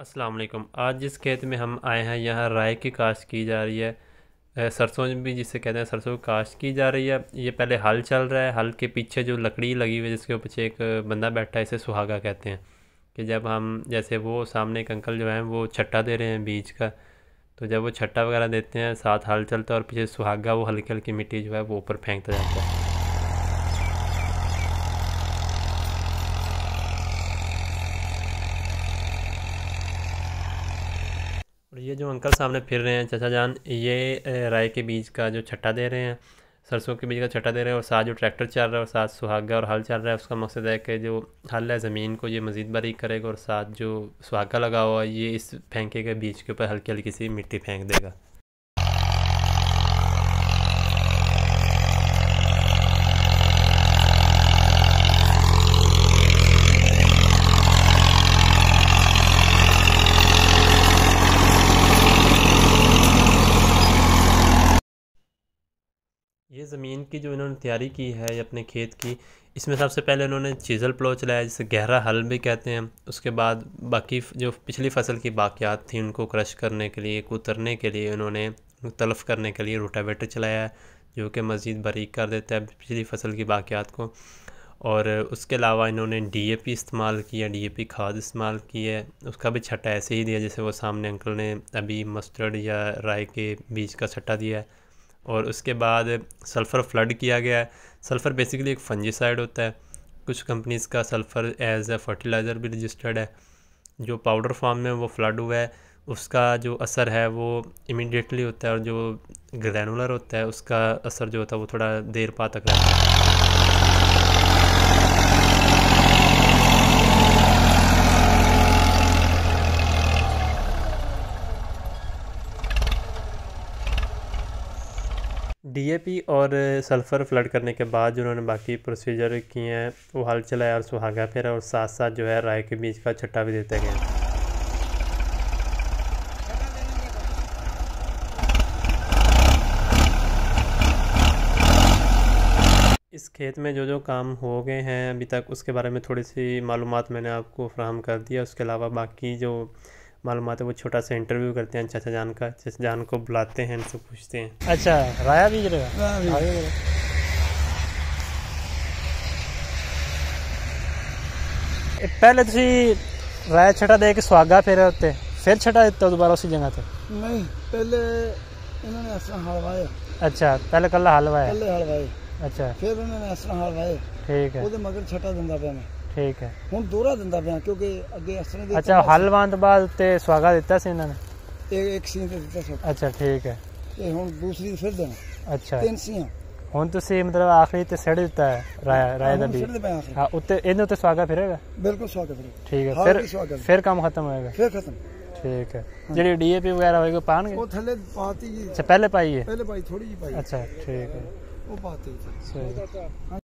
वालेकुम आज जिस खेत में हम आए हैं यहाँ राय की काश्त की जा रही है सरसों भी जिसे कहते हैं सरसों की काश्त की जा रही है ये पहले हल चल रहा है हल के पीछे जो लकड़ी लगी हुई है जिसके पीछे एक बंदा बैठा है इसे सुहागा कहते हैं कि जब हम जैसे वो सामने एक अंकल जो हैं वो छट्टा दे रहे हैं बीज का तो जब वो छट्टा वगैरह देते हैं साथ हल चलता है और पीछे सुहागा वो हल्की हल्की मिट्टी जो है वो ऊपर फेंकता जाता है और ये जो अंकल सामने फिर रहे हैं चचा जान ये राय के बीज का जो छट्टा दे रहे हैं सरसों के बीज का छट्टा दे रहे हैं और साथ जो ट्रैक्टर चल रहा है और साथ सुहागा और हल चल रहा है उसका मकसद है कि जो हल है ज़मीन को ये मज़ीद बारीक करेगा और साथ जो सुहागा लगा हुआ है ये इस फेंके के बीज के ऊपर हल्की हल्की सी मिट्टी फेंक देगा ये ज़मीन की जो इन्होंने तैयारी की है अपने खेत की इसमें सबसे पहले इन्होंने चीज़ल प्लो चलाया जिसे गहरा हल भी कहते हैं उसके बाद बाकी जो पिछली फसल की बाकियात थी उनको क्रश करने के लिए कुतरने के लिए इन्होंने तलफ करने के लिए रोटावेटर चलाया है जो कि मज़ीद बारीक कर देता है पिछली फसल की बाकियात को और उसके अलावा इन्होंने डी ए पी इस्तेमाल किया डी ए पी खाद इस्तेमाल की है उसका भी छट्टा ऐसे ही दिया जैसे वो सामने अंकल ने अभी मस्टर्ड या राय के बीज का छट्टा दिया है और उसके बाद सल्फ़र फ्लड किया गया है सल्फ़र बेसिकली एक फंजीसाइड होता है कुछ कंपनीज़ का सल्फ़र एज ए फर्टिलाइज़र भी रजिस्टर्ड है जो पाउडर फॉर्म में वो फ्लड हुआ है उसका जो असर है वो इमिडिएटली होता है और जो ग्रैनुलर होता है उसका असर जो होता है वो थोड़ा देर पा तक रहता है डीएपी और सल्फ़र फ्लड करने के बाद जो उन्होंने बाकी प्रोसीजर किए हैं वो हल चलाया और सुहागा फिर और साथ साथ जो है राय के बीज का छट्टा भी देते गए इस खेत में जो जो काम हो गए हैं अभी तक उसके बारे में थोड़ी सी मालूम मैंने आपको फ्राहम कर दिया उसके अलावा बाकी जो मालूम आते वो छोटा सा इंटरव्यू करते हैं चाचा अच्छा जान का चाचा जान को बुलाते हैं उनसे पूछते हैं अच्छा राया भी पहले तुम तो राया छठा दे के सुहागा फेरे फिर छटा दिता दोबारा उसी जगह पे नहीं पहले इन्होंने आसरा हलवाया अच्छा पहले कल हलवाया पहले हलवाया अच्छा फिर उन्होंने आसरा हलवाया ठीक है ओदे मगर छठा दंदा पे मैं ਠੀਕ ਹੈ ਹੁਣ ਦੋਹਰਾ ਦਿੰਦਾ ਪਿਆ ਕਿਉਂਕਿ ਅੱਗੇ ਇਸ ਤਰ੍ਹਾਂ ਦੇ ਅੱਛਾ ਹਲ ਬਾਦ ਤੇ ਸਵਾਗਤ ਉੱਤੇ ਦਿੱਤਾ ਸੀ ਇਹਨਾਂ ਨੇ ਇਹ ਇੱਕ ਸੀਨ ਤੇ ਦਿੱਤਾ ਸੀ ਅੱਛਾ ਠੀਕ ਹੈ ਤੇ ਹੁਣ ਦੂਸਰੀ ਫਿਰ ਦੇਣਾ ਅੱਛਾ ਤਿੰਨ ਸੀਆਂ ਹੁਣ ਤੁਸੀਂ ਮਤਲਬ ਆਖਰੀ ਤੇ ਸੜ ਦਿੱਤਾ ਹੈ ਰਾਏ ਰਾਇਆ ਦਾ ਵੀ ਹਾਂ ਉੱਤੇ ਤੇ ਉੱਤੇ ਫਿਰ ਫਿਰੇਗਾ ਬਿਲਕੁਲ ਸਵਾਗਤ ਫਿਰੇਗਾ ਠੀਕ ਹੈ ਫਿਰ ਫਿਰ ਕੰਮ ਖਤਮ ਹੋਏਗਾ ਫਿਰ ਖਤਮ ਠੀਕ ਹੈ ਜਿਹੜੀ ਡੀਏਪੀ ਵਗੈਰਾ ਹੋਏਗਾ ਪਾਣਗੇ ਉਹ ਥੱਲੇ ਪਾਤੀ ਜੀ ਅੱਛਾ ਪਹਿਲੇ ਪਾਈ ਹੈ ਪਹਿਲੇ ਪਾਈ ਥੋੜੀ ਜੀ ਪਾਈ ਅੱਛਾ ਠੀਕ ਹੈ ਉਹ ਪਾਤੀ ਸਹੀ